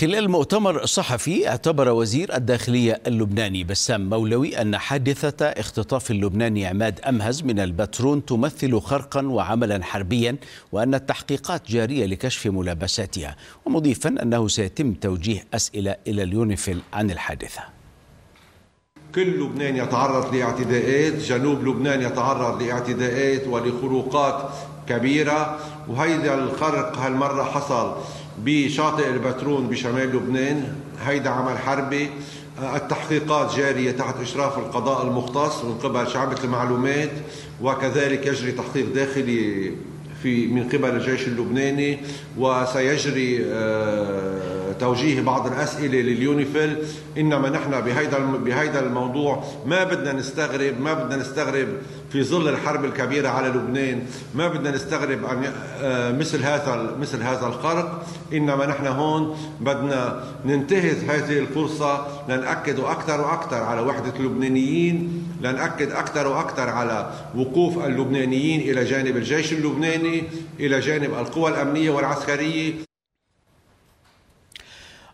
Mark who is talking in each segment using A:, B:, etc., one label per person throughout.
A: خلال مؤتمر صحفي اعتبر وزير الداخلية اللبناني بسام مولوي أن حادثة اختطاف اللبناني عماد أمهز من البترون تمثل خرقا وعملا حربيا وأن التحقيقات جارية لكشف ملابساتها ومضيفا أنه سيتم توجيه أسئلة إلى اليونيفيل عن الحادثة
B: كل لبنان يتعرض لاعتداءات جنوب لبنان يتعرض لاعتداءات ولخروقات كبيرة وهيدا الخرق هالمرة حصل بشاطئ البترون بشمال لبنان هيدا عمل حربي آه، التحقيقات جارية تحت إشراف القضاء المختص من قبل شعبة المعلومات وكذلك يجري تحقيق داخلي في من قبل الجيش اللبناني وسيجري آه، توجيه بعض الاسئله لليونيفيل انما نحن بهيدا بهيدا الموضوع ما بدنا نستغرب ما بدنا نستغرب في ظل الحرب الكبيره على لبنان ما بدنا نستغرب عن آه، مثل هذا مثل هذا الخرق انما نحن هون بدنا ننتهز هذه الفرصه لنأكد اكثر واكثر على وحده اللبنانيين لنأكد اكثر واكثر على وقوف اللبنانيين الى جانب الجيش اللبناني الى جانب القوى الامنيه والعسكريه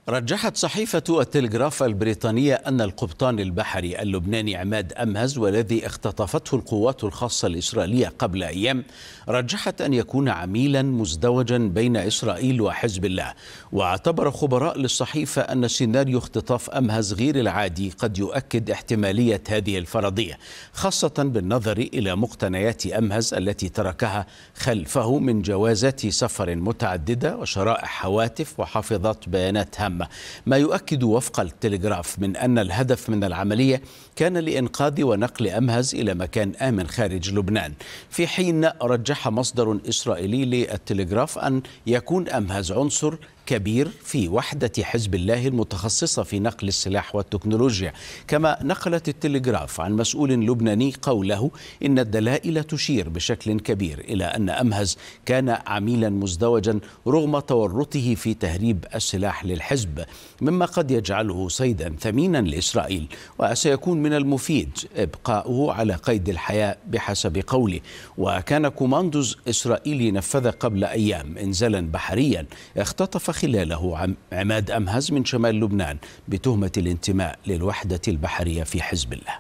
A: رجحت صحيفة التلغراف البريطانية أن القبطان البحري اللبناني عماد أمهز والذي اختطفته القوات الخاصة الإسرائيلية قبل أيام رجحت أن يكون عميلا مزدوجا بين إسرائيل وحزب الله واعتبر خبراء للصحيفة أن سيناريو اختطاف أمهز غير العادي قد يؤكد احتمالية هذه الفرضية خاصة بالنظر إلى مقتنيات أمهز التي تركها خلفه من جوازات سفر متعددة وشرائح هواتف وحافظات بيانات هامة العامة ما يؤكد وفق التلغراف من أن الهدف من العملية كان لإنقاذ ونقل أمهز إلى مكان آمن خارج لبنان في حين رجح مصدر إسرائيلي للتلغراف أن يكون أمهز عنصر كبير في وحدة حزب الله المتخصصة في نقل السلاح والتكنولوجيا كما نقلت التلغراف عن مسؤول لبناني قوله إن الدلائل تشير بشكل كبير إلى أن أمهز كان عميلا مزدوجا رغم تورطه في تهريب السلاح للحزب مما قد يجعله صيدا ثمينا لإسرائيل وسيكون من المفيد إبقاؤه على قيد الحياة بحسب قوله وكان كوماندوز إسرائيلي نفذ قبل أيام إنزالا بحريا اختطف خلاله عماد أمهز من شمال لبنان بتهمة الانتماء للوحدة البحرية في حزب الله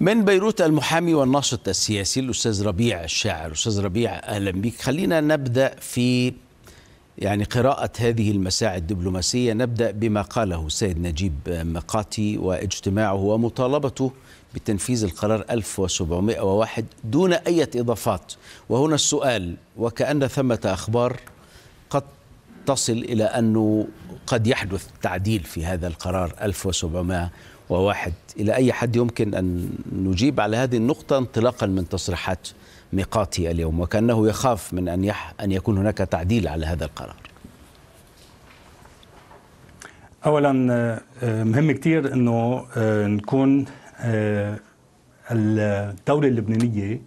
A: من بيروت المحامي والناشط السياسي الأستاذ ربيع الشاعر أستاذ ربيع أهلا بك خلينا نبدأ في يعني قراءة هذه المساعي الدبلوماسية نبدأ بما قاله السيد نجيب مقاتي واجتماعه ومطالبته بتنفيذ القرار 1701 دون أي إضافات وهنا السؤال وكأن ثمة أخبار قد تصل إلى أنه قد يحدث تعديل في هذا القرار 1701 إلى أي حد يمكن أن نجيب على هذه النقطة انطلاقا من تصريحات ميقاتي اليوم وكأنه يخاف من أن, يح أن يكون هناك تعديل على هذا القرار
C: اولا آه، مهم كتير انه آه، نكون آه، الدولة اللبنانية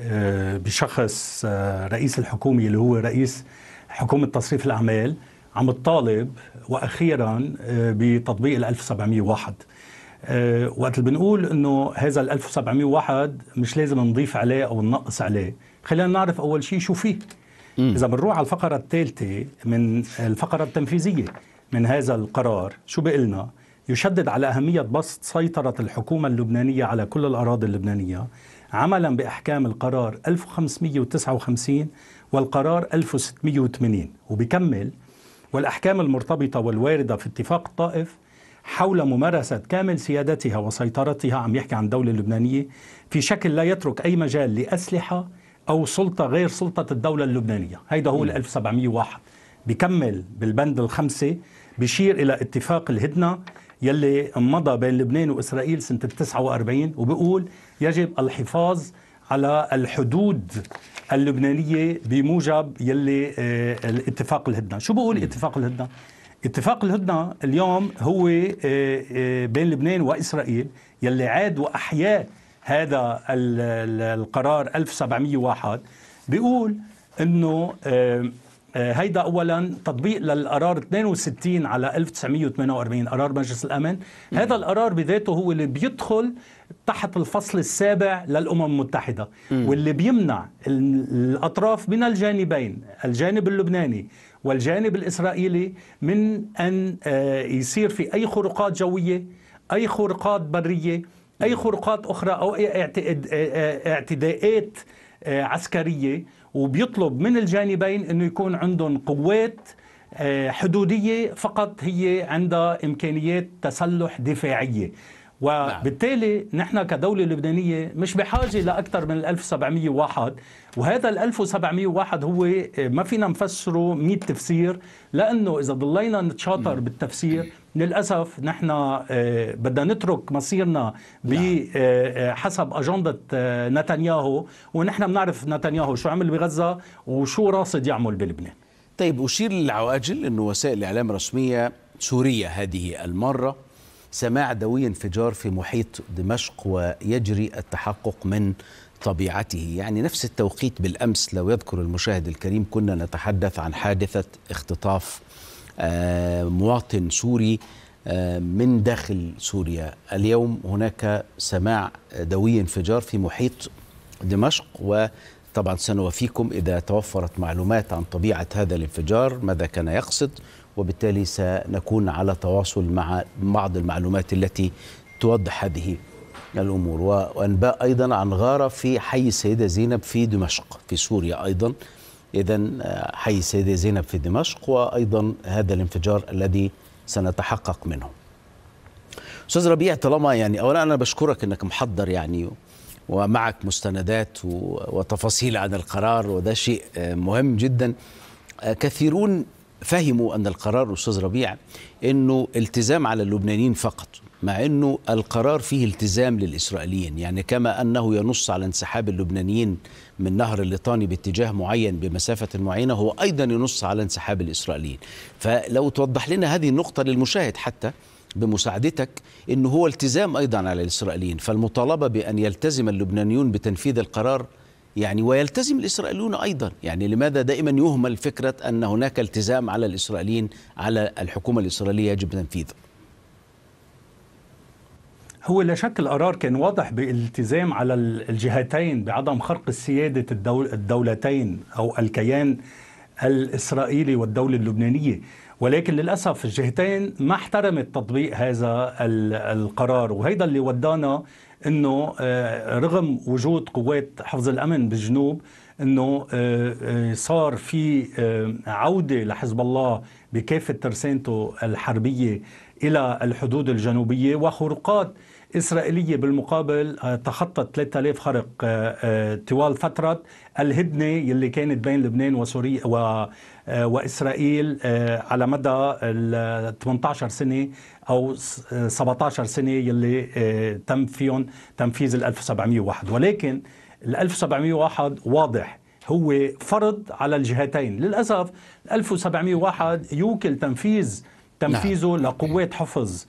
C: آه، بشخص آه، رئيس الحكومة اللي هو رئيس حكومة تصريف الأعمال عم تطالب وأخيرا بتطبيق ال 1701 وقت اللي بنقول انه هذا ال 1701 مش لازم نضيف عليه او ننقص عليه خلينا نعرف اول شيء شو فيه اذا بنروح على الفقره الثالثه من الفقره التنفيذيه من هذا القرار شو بقلنا يشدد على أهمية بسط سيطرة الحكومة اللبنانية على كل الأراضي اللبنانية عملا بإحكام القرار 1559 والقرار 1680 وبكمل والأحكام المرتبطة والواردة في اتفاق الطائف حول ممارسة كامل سيادتها وسيطرتها عم يحكي عن الدولة اللبنانية في شكل لا يترك أي مجال لأسلحة أو سلطة غير سلطة الدولة اللبنانية هيدا هو ال 1701 بكمل بالبند الخمسة بشير إلى اتفاق الهدنة يلي مضى بين لبنان وإسرائيل سنة 49 وبقول يجب الحفاظ على الحدود اللبنانية بموجب يلي آه، الاتفاق الهدنة شو بقول اتفاق الهدنة؟ اتفاق الهدنة اليوم هو آه، آه، بين لبنان وإسرائيل يلي عاد وأحيا هذا القرار 1701 بيقول انه آه، هيدا اولا تطبيق للقرار 62 على 1948 قرار مجلس الامن هذا القرار بذاته هو اللي بيدخل تحت الفصل السابع للامم المتحده واللي بيمنع الاطراف من الجانبين الجانب اللبناني والجانب الاسرائيلي من ان آه، يصير في اي خروقات جويه اي خروقات بريه اي خروقات اخرى او اي اعتداءات آه، عسكريه وبيطلب من الجانبين انه يكون عندهم قوات آه، حدوديه فقط هي عندها امكانيات تسلح دفاعيه نعم. وبالتالي نحن كدولة لبنانية مش بحاجة لأكثر من 1701 وهذا ال 1701 هو آه، ما فينا نفسره 100 تفسير لأنه إذا ضلينا نتشاطر بالتفسير للأسف نحن آه، بدنا نترك مصيرنا بحسب نعم. آه، أجندة
A: نتنياهو ونحن بنعرف نتنياهو شو عمل بغزة وشو راصد يعمل بلبنان طيب أشير للعواجل أنه وسائل الإعلام الرسمية سورية هذه المرة سماع دوي انفجار في محيط دمشق ويجري التحقق من طبيعته يعني نفس التوقيت بالأمس لو يذكر المشاهد الكريم كنا نتحدث عن حادثة اختطاف آه، مواطن سوري آه، من داخل سوريا اليوم هناك سماع دوي انفجار في محيط دمشق وطبعا سنوافيكم إذا توفرت معلومات عن طبيعة هذا الانفجار ماذا كان يقصد وبالتالي سنكون على تواصل مع بعض المعلومات التي توضح هذه الأمور وأنباء أيضا عن غارة في حي السيدة زينب في دمشق في سوريا أيضا إذا آه، حي السيدة زينب في دمشق وأيضا هذا الانفجار الذي سنتحقق منه أستاذ ربيع طالما يعني أولا أنا بشكرك أنك محضر يعني ومعك مستندات وتفاصيل عن القرار وده شيء آه، مهم جدا آه، كثيرون فهموا أن القرار أستاذ ربيع أنه التزام على اللبنانيين فقط مع أنه القرار فيه التزام للإسرائيليين يعني كما أنه ينص على انسحاب اللبنانيين من نهر الليطاني باتجاه معين بمسافة معينة هو أيضا ينص على انسحاب الإسرائيليين فلو توضح لنا هذه النقطة للمشاهد حتى بمساعدتك أنه هو التزام أيضا على الإسرائيليين فالمطالبة بأن يلتزم اللبنانيون بتنفيذ القرار يعني ويلتزم الإسرائيليون أيضا يعني لماذا دائما يهمل فكرة أن هناك التزام على الإسرائيليين على الحكومة الإسرائيلية يجب تنفيذه
C: هو لا شك القرار كان واضح بالتزام على الجهتين بعدم خرق سيادة الدول الدولتين أو الكيان الإسرائيلي والدولة اللبنانية ولكن للأسف الجهتين ما احترمت تطبيق هذا القرار وهيدا اللي ودانا أنه آه، رغم وجود قوات حفظ الأمن بالجنوب أنه آه، آه، صار في عودة لحزب الله بكافة ترسانته الحربية إلى الحدود الجنوبية وخروقات إسرائيلية بالمقابل آه، تخطت 3000 خرق آه، آه، طوال فترة الهدنة اللي كانت بين لبنان وسوريا و وإسرائيل على مدى ال 18 سنة أو 17 سنة يلي تم فيهم تنفيذ ال 1701 ولكن ال 1701 واضح هو فرض على الجهتين للأسف 1701 يوكل تنفيذ نعم. تنفيذه لقوات حفظ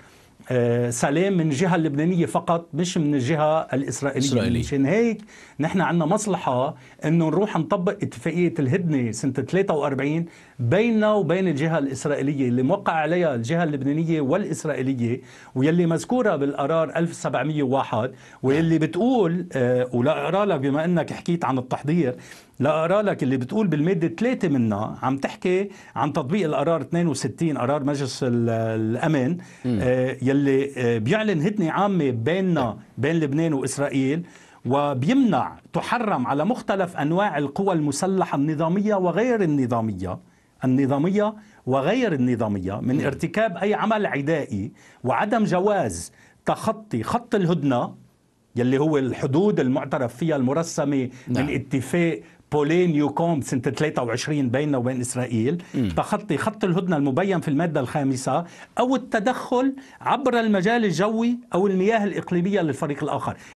C: آه، سلام من الجهه اللبنانيه فقط مش من الجهه الاسرائيليه إسرائيلي. مشان هيك نحن عندنا مصلحه انه نروح نطبق اتفاقيه الهدنه سنه 43 بيننا وبين الجهة الإسرائيلية اللي موقع عليها الجهة اللبنانية والإسرائيلية واللي مذكورة بالقرار 1701 واللي بتقول آه، ولا أقرأ لك بما أنك حكيت عن التحضير لا أقرأ لك اللي بتقول بالمادة 3 منها عم تحكي عن تطبيق القرار 62 قرار مجلس الأمن آه، يلي آه، بيعلن هدنة عامة بيننا بين لبنان وإسرائيل وبيمنع تحرم على مختلف انواع القوى المسلحه النظاميه وغير النظاميه النظامية وغير النظامية من ارتكاب أي عمل عدائي وعدم جواز تخطي خط الهدنة يلي هو الحدود المعترف فيها المرسمة نعم. من اتفاق بولين يوكوم سنة 23 بيننا وبين إسرائيل م. تخطي خط الهدنة المبين في المادة الخامسة أو التدخل عبر المجال الجوي أو المياه الإقليمية للفريق الآخر